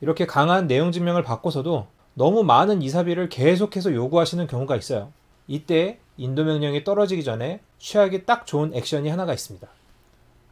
이렇게 강한 내용 증명을 받고서도 너무 많은 이사비를 계속해서 요구하시는 경우가 있어요. 이때 인도 명령이 떨어지기 전에 취하기 딱 좋은 액션이 하나가 있습니다.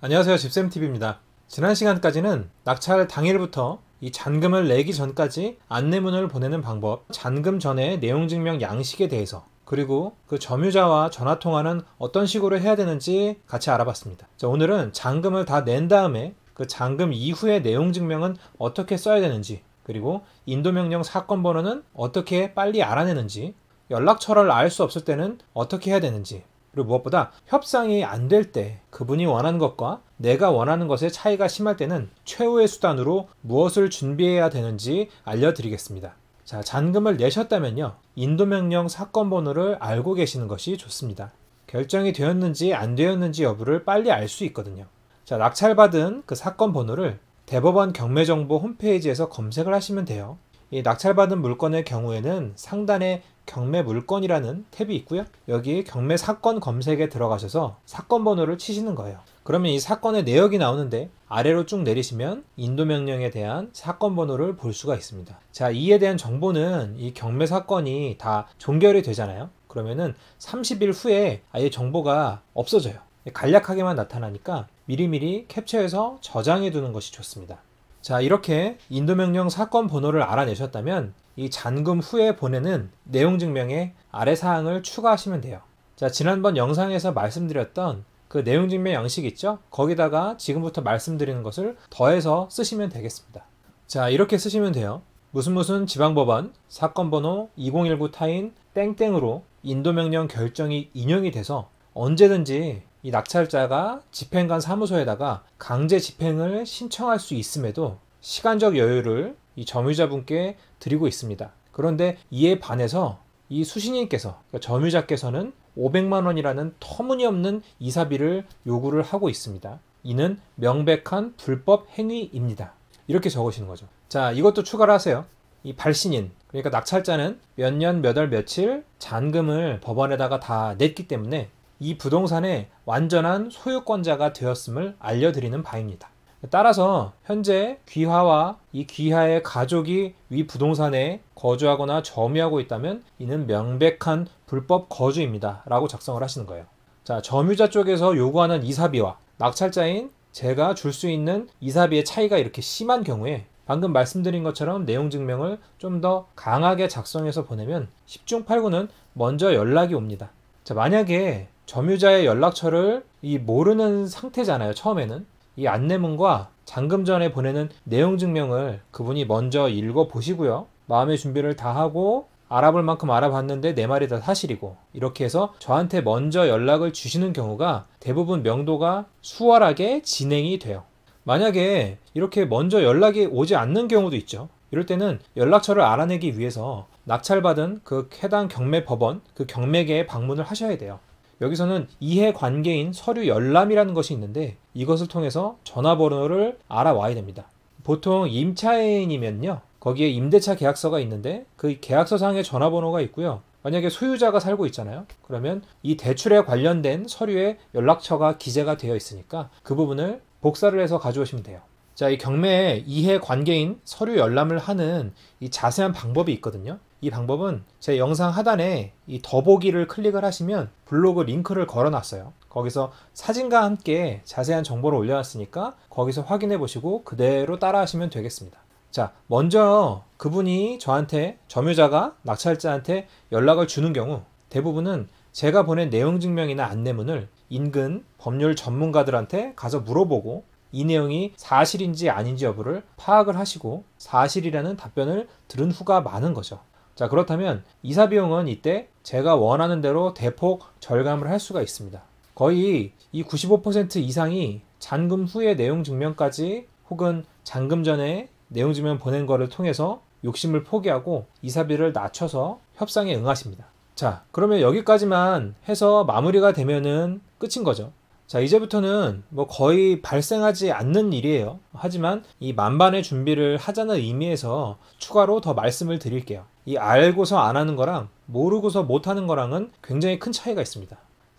안녕하세요. 집쌤TV입니다. 지난 시간까지는 낙찰 당일부터 이 잔금을 내기 전까지 안내문을 보내는 방법, 잔금 전에 내용 증명 양식에 대해서 그리고 그 점유자와 전화 통화는 어떤 식으로 해야 되는지 같이 알아봤습니다. 자, 오늘은 잔금을 다 낸 다음에 그 잔금 이후의 내용 증명은 어떻게 써야 되는지 그리고 인도명령 사건 번호는 어떻게 빨리 알아내는지 연락처를 알 수 없을 때는 어떻게 해야 되는지 그리고 무엇보다 협상이 안 될 때 그분이 원하는 것과 내가 원하는 것의 차이가 심할 때는 최후의 수단으로 무엇을 준비해야 되는지 알려드리겠습니다. 자, 잔금을 내셨다면요. 인도명령 사건 번호를 알고 계시는 것이 좋습니다. 결정이 되었는지 안 되었는지 여부를 빨리 알 수 있거든요. 자, 낙찰받은 그 사건 번호를 대법원 경매정보 홈페이지에서 검색을 하시면 돼요. 이 낙찰받은 물건의 경우에는 상단에 경매 물건이라는 탭이 있고요. 여기 경매 사건 검색에 들어가셔서 사건 번호를 치시는 거예요. 그러면 이 사건의 내역이 나오는데 아래로 쭉 내리시면 인도 명령에 대한 사건 번호를 볼 수가 있습니다. 자, 이에 대한 정보는 이 경매 사건이 다 종결이 되잖아요. 그러면은 30일 후에 아예 정보가 없어져요. 간략하게만 나타나니까 미리미리 캡처해서 저장해 두는 것이 좋습니다. 자, 이렇게 인도명령 사건 번호를 알아내셨다면 이 잔금 후에 보내는 내용 증명에 아래 사항을 추가하시면 돼요. 자, 지난번 영상에서 말씀드렸던 그 내용 증명 양식 있죠? 거기다가 지금부터 말씀드리는 것을 더해서 쓰시면 되겠습니다. 자, 이렇게 쓰시면 돼요. 무슨 무슨 지방법원 사건 번호 2019 타인 땡땡으로 인도명령 결정이 인용이 돼서 언제든지 이 낙찰자가 집행관 사무소에다가 강제 집행을 신청할 수 있음에도 시간적 여유를 이 점유자분께 드리고 있습니다. 그런데 이에 반해서 이 수신인께서 그러니까 점유자께서는 500만 원이라는 터무니없는 이사비를 요구를 하고 있습니다. 이는 명백한 불법 행위입니다. 이렇게 적으시는 거죠. 자, 이것도 추가를 하세요. 이 발신인, 그러니까 낙찰자는 몇 년, 몇 월, 며칠 잔금을 법원에다가 다 냈기 때문에 이 부동산의 완전한 소유권자가 되었음을 알려드리는 바입니다. 따라서 현재 귀하와 이 귀하의 가족이 위 부동산에 거주하거나 점유하고 있다면 이는 명백한 불법 거주입니다. 라고 작성을 하시는 거예요. 자, 점유자 쪽에서 요구하는 이사비와 낙찰자인 제가 줄 수 있는 이사비의 차이가 이렇게 심한 경우에 방금 말씀드린 것처럼 내용 증명을 좀 더 강하게 작성해서 보내면 10중 8구는 먼저 연락이 옵니다. 자, 만약에 점유자의 연락처를 이 모르는 상태잖아요. 처음에는 이 안내문과 잠금 전에 보내는 내용 증명을 그분이 먼저 읽어 보시고요. 마음의 준비를 다 하고 알아볼 만큼 알아봤는데 내 말이 다 사실이고 이렇게 해서 저한테 먼저 연락을 주시는 경우가 대부분 명도가 수월하게 진행이 돼요. 만약에 이렇게 먼저 연락이 오지 않는 경우도 있죠. 이럴 때는 연락처를 알아내기 위해서 낙찰받은 그 해당 경매 법원, 그 경매계에 방문을 하셔야 돼요. 여기서는 이해 관계인 서류 열람이라는 것이 있는데 이것을 통해서 전화번호를 알아와야 됩니다. 보통 임차인이면요. 거기에 임대차 계약서가 있는데 그계약서상의 전화번호가 있고요. 만약에 소유자가 살고 있잖아요. 그러면 이 대출에 관련된 서류에 연락처가 기재가 되어 있으니까 그 부분을 복사를 해서 가져오시면 돼요. 자, 이 경매에 이해 관계인 서류 열람을 하는 이 자세한 방법이 있거든요. 이 방법은 제 영상 하단에 이 더보기를 클릭을 하시면 블로그 링크를 걸어놨어요. 거기서 사진과 함께 자세한 정보를 올려놨으니까 거기서 확인해 보시고 그대로 따라 하시면 되겠습니다. 자, 먼저 그분이 저한테 점유자가 낙찰자한테 연락을 주는 경우 대부분은 제가 보낸 내용 증명이나 안내문을 인근 법률 전문가들한테 가서 물어보고 이 내용이 사실인지 아닌지 여부를 파악을 하시고 사실이라는 답변을 들은 후가 많은 거죠. 자, 그렇다면 이사 비용은 이때 제가 원하는 대로 대폭 절감을 할 수가 있습니다. 거의 이 95% 이상이 잔금 후의 내용 증명까지 혹은 잔금 전에 내용 증명 보낸 거를 통해서 욕심을 포기하고 이사비를 낮춰서 협상에 응하십니다. 자, 그러면 여기까지만 해서 마무리가 되면은 끝인 거죠. 자, 이제부터는 뭐 거의 발생하지 않는 일이에요. 하지만 이 만반의 준비를 하자는 의미에서 추가로 더 말씀을 드릴게요. 이 알고서 안 하는 거랑 모르고서 못 하는 거랑은 굉장히 큰 차이가 있습니다.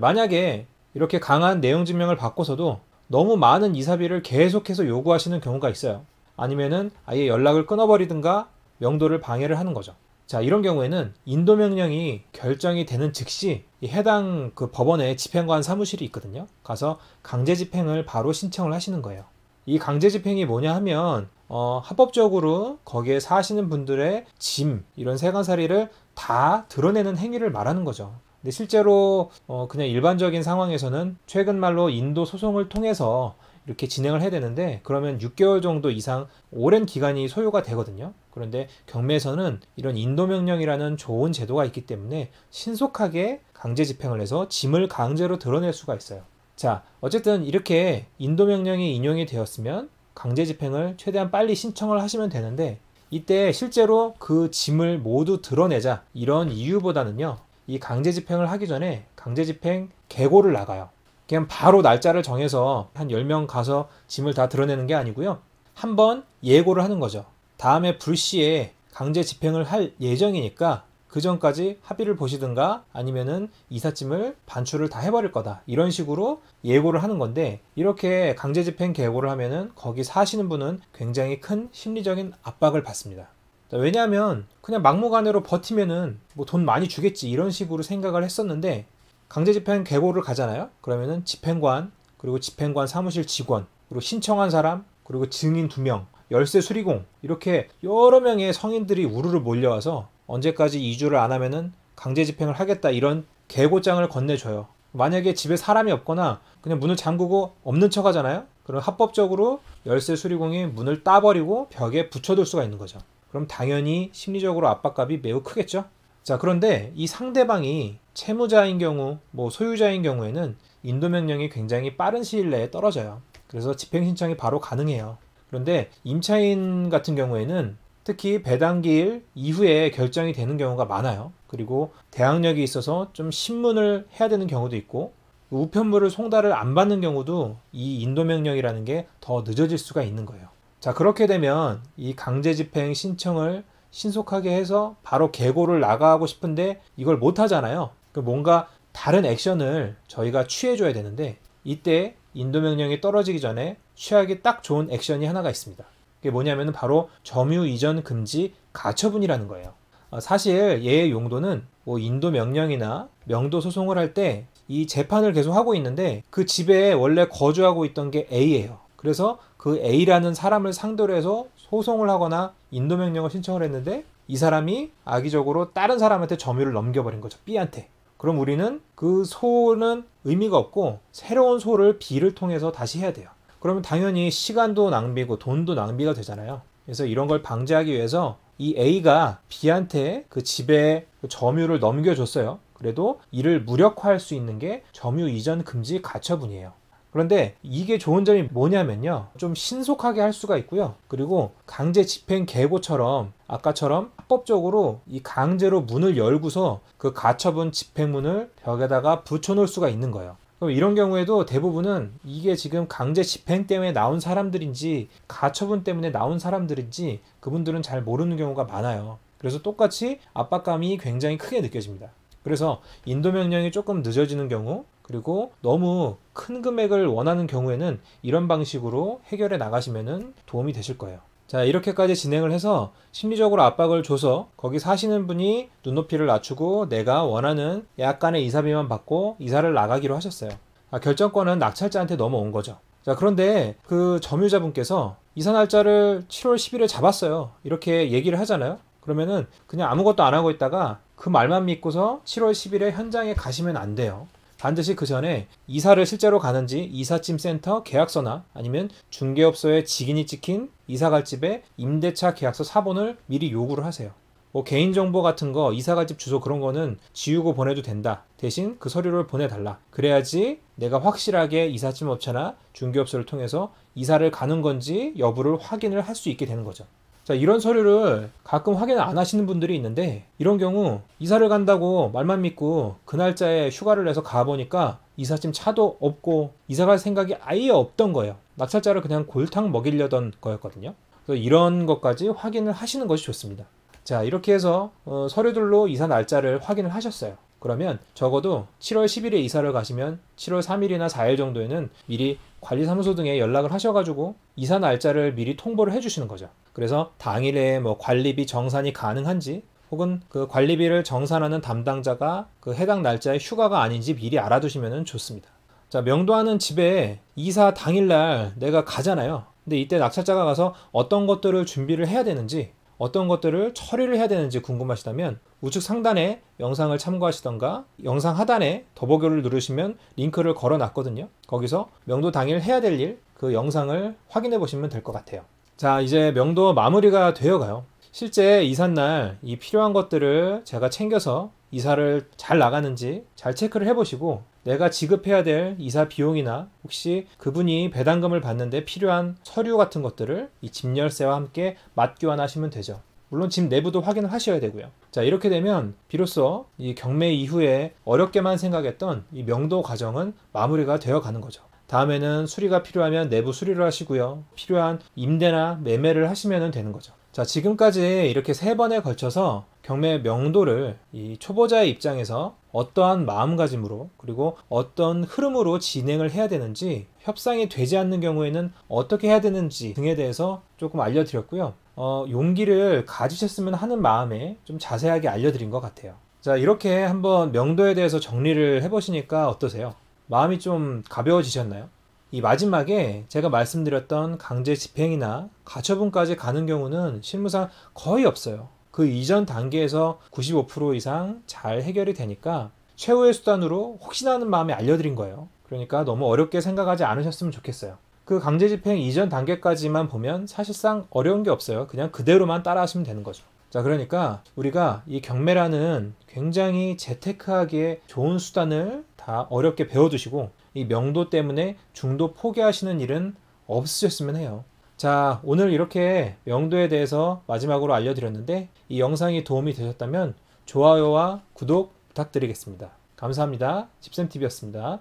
만약에 이렇게 강한 내용 증명을 받고서도 너무 많은 이사비를 계속해서 요구하시는 경우가 있어요. 아니면은 아예 연락을 끊어버리든가 명도를 방해를 하는 거죠. 자, 이런 경우에는 인도 명령이 결정이 되는 즉시 해당 그법원의 집행관 사무실이 있거든요. 가서 강제 집행을 바로 신청을 하시는 거예요. 이 강제 집행이 뭐냐 하면 어, 합법적으로 거기에 사시는 분들의 짐 이런 세간살이를 다 드러내는 행위를 말하는 거죠. 근데 실제로 어, 그냥 일반적인 상황에서는 최근 말로 인도 소송을 통해서 이렇게 진행을 해야 되는데 그러면 6개월 정도 이상 오랜 기간이 소요가 되거든요. 그런데 경매에서는 이런 인도명령이라는 좋은 제도가 있기 때문에 신속하게 강제 집행을 해서 짐을 강제로 드러낼 수가 있어요. 자, 어쨌든 이렇게 인도명령이 인용이 되었으면 강제 집행을 최대한 빨리 신청을 하시면 되는데 이때 실제로 그 짐을 모두 드러내자 이런 이유보다는요 이 강제 집행을 하기 전에 강제 집행 계고를 나가요 그냥 바로 날짜를 정해서 한 10명 가서 짐을 다 드러내는 게 아니고요 한번 예고를 하는 거죠 다음에 불시에 강제 집행을 할 예정이니까 그 전까지 합의를 보시든가 아니면은 이삿짐을 반출을 다 해버릴 거다 이런 식으로 예고를 하는 건데 이렇게 강제 집행 계고를 하면은 거기 사시는 분은 굉장히 큰 심리적인 압박을 받습니다. 왜냐하면 그냥 막무가내로 버티면은 뭐 돈 많이 주겠지 이런 식으로 생각을 했었는데 강제 집행 계고를 가잖아요. 그러면은 집행관 그리고 집행관 사무실 직원 그리고 신청한 사람 그리고 증인 두 명 열쇠 수리공 이렇게 여러 명의 성인들이 우르르 몰려와서 언제까지 이주를 안 하면은 강제 집행을 하겠다 이런 개고장을 건네줘요. 만약에 집에 사람이 없거나 그냥 문을 잠그고 없는 척 하잖아요. 그럼 합법적으로 열쇠 수리공이 문을 따버리고 벽에 붙여둘 수가 있는 거죠. 그럼 당연히 심리적으로 압박감이 매우 크겠죠. 자, 그런데 이 상대방이 채무자인 경우, 뭐 소유자인 경우에는 인도 명령이 굉장히 빠른 시일 내에 떨어져요. 그래서 집행 신청이 바로 가능해요. 그런데 임차인 같은 경우에는 특히 배당기일 이후에 결정이 되는 경우가 많아요. 그리고 대항력이 있어서 좀 신문을 해야 되는 경우도 있고 우편물을 송달을 안 받는 경우도 이 인도명령이라는 게 더 늦어질 수가 있는 거예요. 자, 그렇게 되면 이 강제 집행 신청을 신속하게 해서 바로 계고를 나가고 싶은데 이걸 못 하잖아요. 그 뭔가 다른 액션을 저희가 취해줘야 되는데 이때 인도명령이 떨어지기 전에 취하기 딱 좋은 액션이 하나가 있습니다. 그게 뭐냐면 바로 점유 이전 금지 가처분이라는 거예요. 어, 사실 얘의 용도는 뭐 인도 명령이나 명도 소송을 할 때 이 재판을 계속 하고 있는데 그 집에 원래 거주하고 있던 게 A예요. 그래서 그 A라는 사람을 상대로 해서 소송을 하거나 인도 명령을 신청을 했는데 이 사람이 악의적으로 다른 사람한테 점유를 넘겨버린 거죠. B한테. 그럼 우리는 그 소는 의미가 없고 새로운 소를 B를 통해서 다시 해야 돼요. 그러면 당연히 시간도 낭비고 돈도 낭비가 되잖아요. 그래서 이런 걸 방지하기 위해서 이 A가 B한테 그 집에 그 점유를 넘겨줬어요. 그래도 이를 무력화할 수 있는 게 점유 이전 금지 가처분이에요. 그런데 이게 좋은 점이 뭐냐면요. 좀 신속하게 할 수가 있고요. 그리고 강제 집행 계고처럼 아까처럼 합법적으로 이 강제로 문을 열고서 그 가처분 집행문을 벽에다가 붙여놓을 수가 있는 거예요. 그럼 이런 경우에도 대부분은 이게 지금 강제 집행 때문에 나온 사람들인지 가처분 때문에 나온 사람들인지 그분들은 잘 모르는 경우가 많아요. 그래서 똑같이 압박감이 굉장히 크게 느껴집니다. 그래서 인도 명령이 조금 늦어지는 경우 그리고 너무 큰 금액을 원하는 경우에는 이런 방식으로 해결해 나가시면 도움이 되실 거예요. 자, 이렇게까지 진행을 해서 심리적으로 압박을 줘서 거기 사시는 분이 눈높이를 낮추고 내가 원하는 약간의 이사비만 받고 이사를 나가기로 하셨어요. 아, 결정권은 낙찰자한테 넘어온 거죠. 자, 그런데 그 점유자분께서 이사 날짜를 7월 10일에 잡았어요. 이렇게 얘기를 하잖아요. 그러면은 그냥 아무것도 안 하고 있다가 그 말만 믿고서 7월 10일에 현장에 가시면 안 돼요. 반드시 그 전에 이사를 실제로 가는지 이삿짐 센터 계약서나 아니면 중개업소에 직인이 찍힌 이사갈집의 임대차 계약서 사본을 미리 요구를 하세요. 뭐 개인정보 같은 거 이사갈집 주소 그런 거는 지우고 보내도 된다. 대신 그 서류를 보내달라. 그래야지 내가 확실하게 이삿짐 업체나 중개업소를 통해서 이사를 가는 건지 여부를 확인을 할 수 있게 되는 거죠. 자, 이런 서류를 가끔 확인 안 하시는 분들이 있는데 이런 경우 이사를 간다고 말만 믿고 그 날짜에 휴가를 내서 가보니까 이삿짐 차도 없고 이사 갈 생각이 아예 없던 거예요. 낙찰자를 그냥 골탕 먹이려던 거였거든요. 그래서 이런 것까지 확인을 하시는 것이 좋습니다. 자, 이렇게 해서 어, 서류들로 이사 날짜를 확인을 하셨어요. 그러면 적어도 7월 10일에 이사를 가시면 7월 3일이나 4일 정도에는 미리 관리사무소 등에 연락을 하셔가지고 이사 날짜를 미리 통보를 해주시는 거죠. 그래서 당일에 뭐 관리비 정산이 가능한지 혹은 그 관리비를 정산하는 담당자가 그 해당 날짜에 휴가가 아닌지 미리 알아두시면 좋습니다. 자, 명도하는 집에 이사 당일날 내가 가잖아요. 근데 이때 낙찰자가 가서 어떤 것들을 준비를 해야 되는지 어떤 것들을 처리를 해야 되는지 궁금하시다면 우측 상단에 영상을 참고하시던가 영상 하단에 더보기를 누르시면 링크를 걸어 놨거든요. 거기서 명도 당일 해야 될 일 그 영상을 확인해 보시면 될 것 같아요. 자, 이제 명도 마무리가 되어 가요. 실제 이삿날 이 필요한 것들을 제가 챙겨서 이사를 잘 나가는지 잘 체크를 해보시고 내가 지급해야 될 이사 비용이나 혹시 그분이 배당금을 받는데 필요한 서류 같은 것들을 이 집 열쇠와 함께 맞교환하시면 되죠. 물론 집 내부도 확인을 하셔야 되고요. 자, 이렇게 되면 비로소 이 경매 이후에 어렵게만 생각했던 이 명도 과정은 마무리가 되어 가는 거죠. 다음에는 수리가 필요하면 내부 수리를 하시고요. 필요한 임대나 매매를 하시면 되는 거죠. 자, 지금까지 이렇게 세 번에 걸쳐서 경매 명도를 이 초보자의 입장에서 어떠한 마음가짐으로 그리고 어떤 흐름으로 진행을 해야 되는지 협상이 되지 않는 경우에는 어떻게 해야 되는지 등에 대해서 조금 알려드렸고요. 어, 용기를 가지셨으면 하는 마음에 좀 자세하게 알려드린 것 같아요. 자, 이렇게 한번 명도에 대해서 정리를 해보시니까 어떠세요? 마음이 좀 가벼워지셨나요? 이 마지막에 제가 말씀드렸던 강제 집행이나 가처분까지 가는 경우는 실무상 거의 없어요. 그 이전 단계에서 95% 이상 잘 해결이 되니까 최후의 수단으로 혹시나 하는 마음에 알려드린 거예요. 그러니까 너무 어렵게 생각하지 않으셨으면 좋겠어요. 그 강제 집행 이전 단계까지만 보면 사실상 어려운 게 없어요. 그냥 그대로만 따라하시면 되는 거죠. 자, 그러니까 우리가 이 경매라는 굉장히 재테크하기에 좋은 수단을 다 어렵게 배워두시고 이 명도 때문에 중도 포기하시는 일은 없으셨으면 해요. 자, 오늘 이렇게 명도에 대해서 마지막으로 알려드렸는데 이 영상이 도움이 되셨다면 좋아요와 구독 부탁드리겠습니다. 감사합니다. 집쌤TV였습니다.